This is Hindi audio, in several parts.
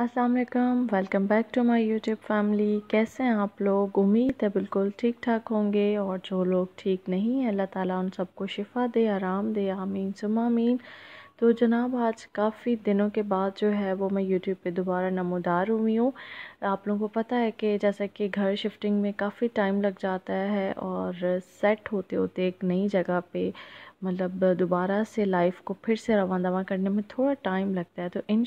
Aslam welcome back to my YouTube family कैसे हैं आप लोग उम्मीद है बिल्कुल ठीक ठाक होंगे और जो लोग ठीक नहीं हैं अल्लाह ताला उन सबको शिफा दे आराम दे आमीन सुमामीन तो जनाब आज काफ़ी दिनों के बाद जो है वो मैं यूट्यूब पे दोबारा नमोदार हुई हूँ आप लोगों को पता है कि जैसा कि घर शिफ्टिंग में काफ़ी टाइम लग जाता है और सेट होते होते एक नई जगह पे मतलब दोबारा से लाइफ को फिर से रवा दवा करने में थोड़ा टाइम लगता है तो इन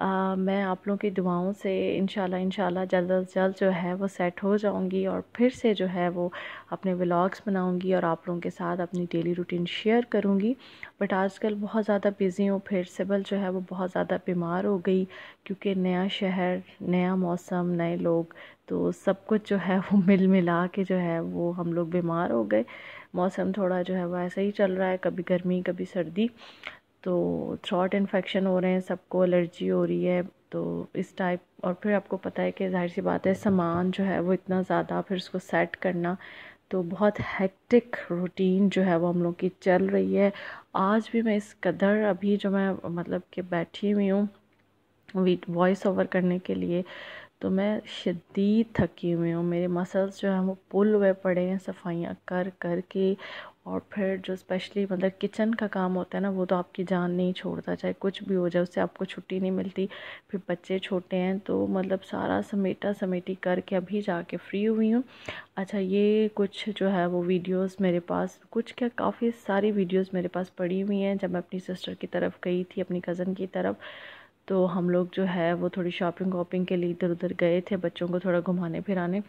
आ, मैं आप लोगों की दुआओं से इन शाला जल्द अज जल्द जो है वो सेट हो जाऊंगी और फिर से जो है वो अपने व्लॉग्स बनाऊंगी और आप लोगों के साथ अपनी डेली रूटीन शेयर करूंगी बट आजकल बहुत ज़्यादा बिज़ी हूँ फिर सिबल जो है वो बहुत ज़्यादा बीमार हो गई क्योंकि नया शहर नया मौसम नए लोग तो सब कुछ जो है वो मिल मिला के जो है वो हम लोग बीमार हो गए मौसम थोड़ा जो है वो ऐसा ही चल रहा है कभी गर्मी कभी सर्दी तो थ्रॉट इन्फेक्शन हो रहे हैं सबको एलर्जी हो रही है तो इस टाइप और फिर आपको पता है कि जाहिर सी बात है सामान जो है वो इतना ज़्यादा फिर उसको सेट करना तो बहुत हेक्टिक रूटीन जो है वो हम लोग की चल रही है आज भी मैं इस कदर अभी जो मैं मतलब कि बैठी हुई हूँ वॉइस ओवर करने के लिए तो मैं शदीद थकी हुई हूँ मेरे मसल्स जो हैं वो पुल हुए पड़े हैं सफाइयाँ कर कर के और फिर जो स्पेशली मतलब किचन का काम होता है ना वो तो आपकी जान नहीं छोड़ता चाहे कुछ भी हो जाए उससे आपको छुट्टी नहीं मिलती फिर बच्चे छोटे हैं तो मतलब सारा समेटा समेटी करके अभी जाके फ्री हुई हूँ अच्छा ये कुछ जो है वो वीडियोस मेरे पास कुछ क्या काफ़ी सारी वीडियोस मेरे पास पड़ी हुई हैं जब मैं अपनी सिस्टर की तरफ गई थी अपनी कज़न की तरफ तो हम लोग जो है वो थोड़ी शॉपिंग वॉपिंग के लिए इधर उधर गए थे बच्चों को थोड़ा घुमाने फिराने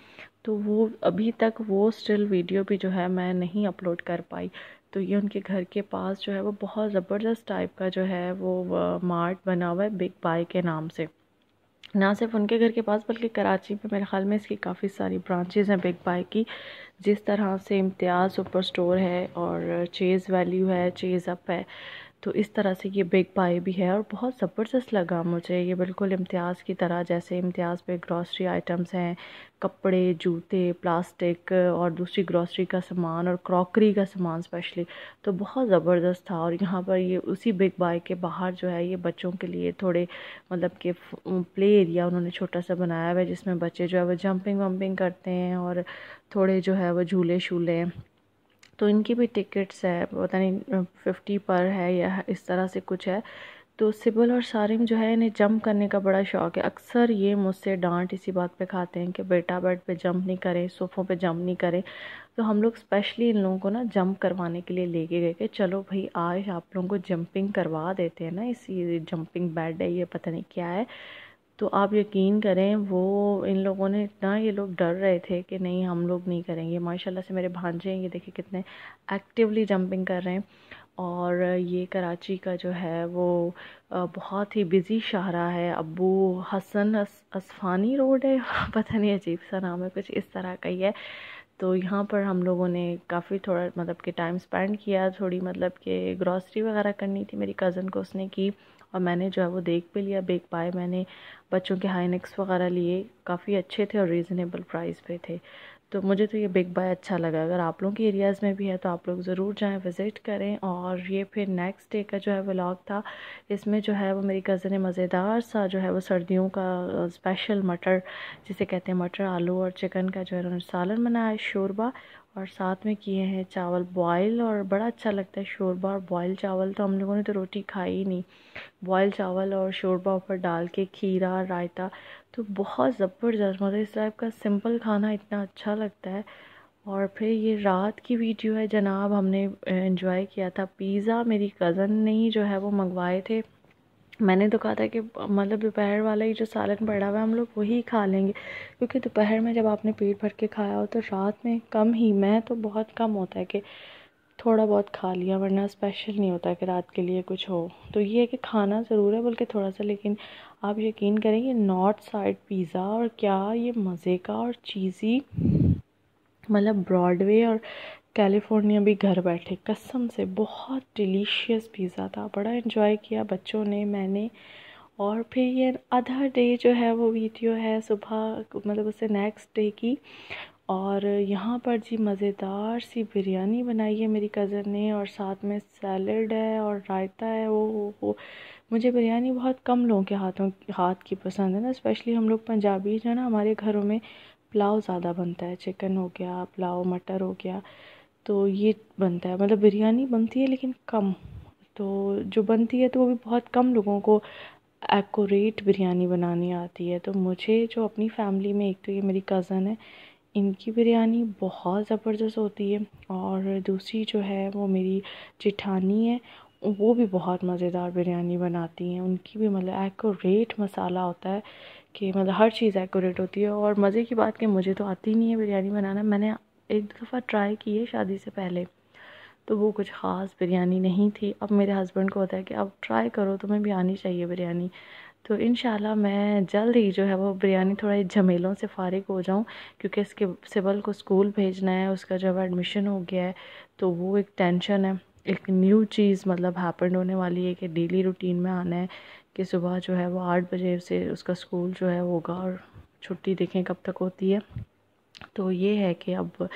तो वो अभी तक वो स्टिल वीडियो भी जो है मैं नहीं अपलोड कर पाई तो ये उनके घर के पास जो है वो बहुत ज़बरदस्त टाइप का जो है वो मार्ट बना हुआ है बिग बाय के नाम से ना सिर्फ उनके घर के पास बल्कि कराची में मेरे ख्याल में इसकी काफ़ी सारी ब्रांचेज़ हैं बिग बाय की जिस तरह से इम्तियाज़ सुपर स्टोर है और चेज़ वैल्यू है चेज़ अप है तो इस तरह से ये बिग बाई भी है और बहुत ज़बरदस्त लगा मुझे ये बिल्कुल इम्तियाज़ की तरह जैसे इम्तियाज़ पे ग्रॉसरी आइटम्स हैं कपड़े जूते प्लास्टिक और दूसरी ग्रॉसरी का सामान और क्रॉकरी का सामान स्पेशली तो बहुत ज़बरदस्त था और यहाँ पर ये उसी बिग बाई के बाहर जो है ये बच्चों के लिए थोड़े मतलब कि प्ले एरिया उन्होंने छोटा सा बनाया हुआ है जिसमें बच्चे जो है वो जंपिंग वम्पिंग करते हैं और थोड़े जो है वो झूले शूले तो इनकी भी टिकट्स है पता नहीं फिफ्टी पर है या इस तरह से कुछ है तो सिबल और सारिम जो है इन्हें जंप करने का बड़ा शौक़ है अक्सर ये मुझसे डांट इसी बात पे खाते हैं कि बेटा बेड पे जंप नहीं करें सोफ़ों पे जंप नहीं करें तो हम लोग स्पेशली इन लोगों को ना जंप करवाने के लिए लेके गए कि चलो भाई आज आप लोगों को जंपिंग करवा देते हैं ना इसी जंपिंग बेड है ये पता नहीं क्या है तो आप यकीन करें वो इन लोगों ने इतना ये लोग डर रहे थे कि नहीं हम लोग नहीं करेंगे माशाल्लाह से मेरे भांजे हैं ये देखिए कितने एक्टिवली जंपिंग कर रहे हैं और ये कराची का जो है वो बहुत ही बिज़ी शाहरा है अबू हसन अस, असफानी रोड है पता नहीं अजीब सा नाम है कुछ इस तरह का ही है तो यहाँ पर हम लोगों ने काफ़ी थोड़ा मतलब कि टाइम स्पेंड किया थोड़ी मतलब कि ग्रॉसरी वगैरह करनी थी मेरी कज़न को उसने की और मैंने जो है वो देख भी लिया देख पाए मैंने बच्चों के हाईनेक्स वगैरह लिए काफ़ी अच्छे थे और रीज़नेबल प्राइस पे थे तो मुझे तो ये बिग बाय अच्छा लगा अगर आप लोगों के एरियाज़ में भी है तो आप लोग ज़रूर जाएं विज़िट करें और ये फिर नेक्स्ट डे का जो है व्लॉग था इसमें जो है वो मेरी कज़न ने मज़ेदार सा जो है वो सर्दियों का स्पेशल मटर जिसे कहते हैं मटर आलू और चिकन का जो है उन्होंने सालन बनाया शोरबा और साथ में किए हैं चावल बॉयल और बड़ा अच्छा लगता है शोरबा और बॉयल चावल तो हम लोगों ने तो रोटी खाई ही नहीं बॉयल चावल और शोरबा ऊपर डाल के खीरा रायता तो बहुत ज़बरदस्त मतलब इस टाइप का सिंपल खाना इतना अच्छा लगता है और फिर ये रात की वीडियो है जनाब हमने इन्जॉय किया था पिज़्ज़ा मेरी कज़न ने ही जो है वो मंगवाए थे मैंने तो कहा था कि मतलब दोपहर वाला ही जो सालन पड़ा हुआ है हम लोग वही खा लेंगे क्योंकि दोपहर में जब आपने पेट भर के खाया हो तो रात में कम ही मैं तो बहुत कम होता है कि थोड़ा बहुत खा लिया वरना स्पेशल नहीं होता कि रात के लिए कुछ हो तो ये है कि खाना ज़रूर है बल्कि थोड़ा सा लेकिन आप यकीन करें ये नॉर्थ साइड पिज़्ज़ा और क्या ये मज़े का और चीज़ी मतलब ब्रॉडवे और कैलिफोर्निया भी घर बैठे कसम से बहुत डिलीशियस पिज़्ज़ा था बड़ा इन्जॉय किया बच्चों ने मैंने और फिर ये अदर डे जो है वो वीडियो है सुबह मतलब उससे नेक्स्ट डे की और यहाँ पर जी मज़ेदार सी बिरयानी बनाई है मेरी कज़न ने और साथ में सैलड है और रायता है वो, वो, वो मुझे बिरयानी बहुत कम लोगों के हाथों हाथ की पसंद है ना स्पेशली हम लोग पंजाबी जो है ना हमारे घरों में पुलाव ज़्यादा बनता है चिकन हो गया पुलाव मटर हो गया तो ये बनता है मतलब बिरयानी बनती है लेकिन कम तो जो बनती है तो वो भी बहुत कम लोगों को एकोरेट बिरयानी बनानी आती है तो मुझे जो अपनी फैमिली में एक तो ये मेरी कज़न है इनकी बिरयानी बहुत ज़बरदस्त होती है और दूसरी जो है वो मेरी जिठानी है वो भी बहुत मज़ेदार बिरयानी बनाती हैं उनकी भी मतलब एकोरेट मसाला होता है कि मतलब हर चीज़ एकोरेट होती है और मज़े की बात कि मुझे तो आती नहीं है बिरयानी बनाना मैंने एक दफ़ा ट्राई किए शादी से पहले तो वो कुछ ख़ास बिरयानी नहीं थी अब मेरे हस्बैंड को होता है कि अब ट्राई करो तुम्हें भी आनी चाहिए बिरयानी तो इन मैं जल्द ही जो है वो बिरयानी थोड़ा झमेलों से फारिग हो जाऊँ क्योंकि इसके सिबल को स्कूल भेजना है उसका जब एडमिशन हो गया है तो वो एक टेंशन है एक न्यू चीज़ मतलब हैपन होने वाली है कि डेली रूटीन में आना है कि सुबह जो है वो आठ बजे से उसका स्कूल जो है होगा और छुट्टी देखें कब तक होती है तो ये है कि अब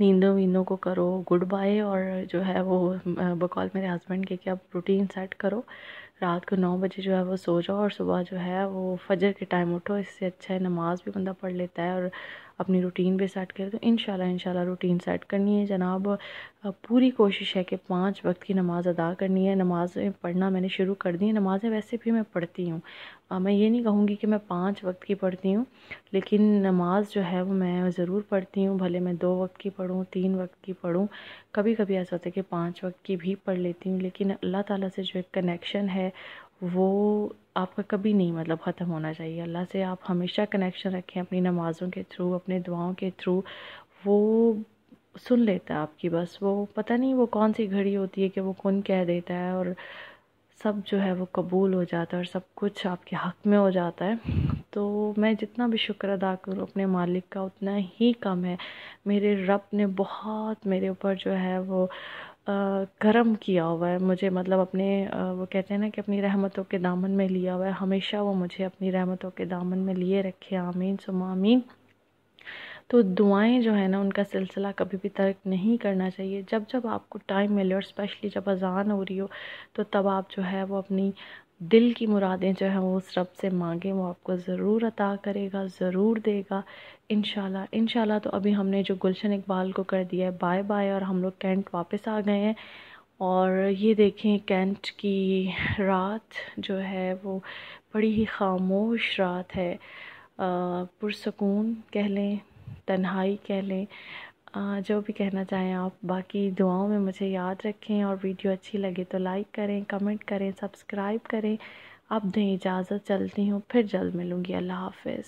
नींदों वींदों को करो गुड बाय और जो है वो बकौल मेरे हस्बैंड के कि अब रूटीन सेट करो रात को नौ बजे जो है वो सो जाओ और सुबह जो है वो फजर के टाइम उठो इससे अच्छा है नमाज़ भी बंदा पढ़ लेता है और अपनी रूटीन पे सेट करें तो इन इंशाल्लाह रूटीन सेट करनी है जनाब पूरी कोशिश है कि पाँच वक्त की नमाज़ अदा करनी है नमाज़ पढ़ना मैंने शुरू कर दी है नमाज़ें वैसे भी मैं पढ़ती हूँ मैं ये नहीं कहूँगी कि मैं पाँच वक्त की पढ़ती हूँ लेकिन नमाज जो है वो मैं ज़रूर पढ़ती हूँ भले मैं दो वक्त की पढ़ूँ तीन वक्त की पढ़ूँ कभी कभी ऐसा होता है कि पाँच वक्त की भी पढ़ लेती हूँ लेकिन अल्लाह ताला से जो एक कनेक्शन है वो आपका कभी नहीं मतलब ख़त्म होना चाहिए अल्लाह से आप हमेशा कनेक्शन रखें अपनी नमाज़ों के थ्रू अपने दुआओं के थ्रू वो सुन लेता है आपकी बस वो पता नहीं वो कौन सी घड़ी होती है कि वो कौन कह देता है और सब जो है वो कबूल हो जाता है और सब कुछ आपके हक में हो जाता है तो मैं जितना भी शुक्र अदा करूँ अपने मालिक का उतना ही कम है मेरे रब ने बहुत मेरे ऊपर जो है वो गर्म किया हुआ है मुझे मतलब अपने वो कहते हैं ना कि अपनी रहमतों के दामन में लिया हुआ है हमेशा वो मुझे अपनी रहमतों के दामन में लिए रखे आमीन सुम आमीन तो दुआएं जो है ना उनका सिलसिला कभी भी तर्क नहीं करना चाहिए जब जब आपको टाइम मिले और स्पेशली जब अजान हो रही हो तो तब आप जो है वो अपनी दिल की मुरादें जो हैं वो उस रब से मांगें वो आपको ज़रूर अता करेगा ज़रूर देगा इन इन तो अभी हमने जो गुलशन इकबाल को कर दिया है बाय बाय और हम लोग कैंट वापस आ गए हैं और ये देखें कैंट की रात जो है वो बड़ी ही खामोश रात है पुरसकून कह लें तन्हाई कह लें जो भी कहना चाहें आप बाकी दुआओं में मुझे याद रखें और वीडियो अच्छी लगे तो लाइक करें कमेंट करें सब्सक्राइब करें अब दें इजाज़त चलती हूँ फिर जल्द मिलूँगी अल्लाह हाफिज़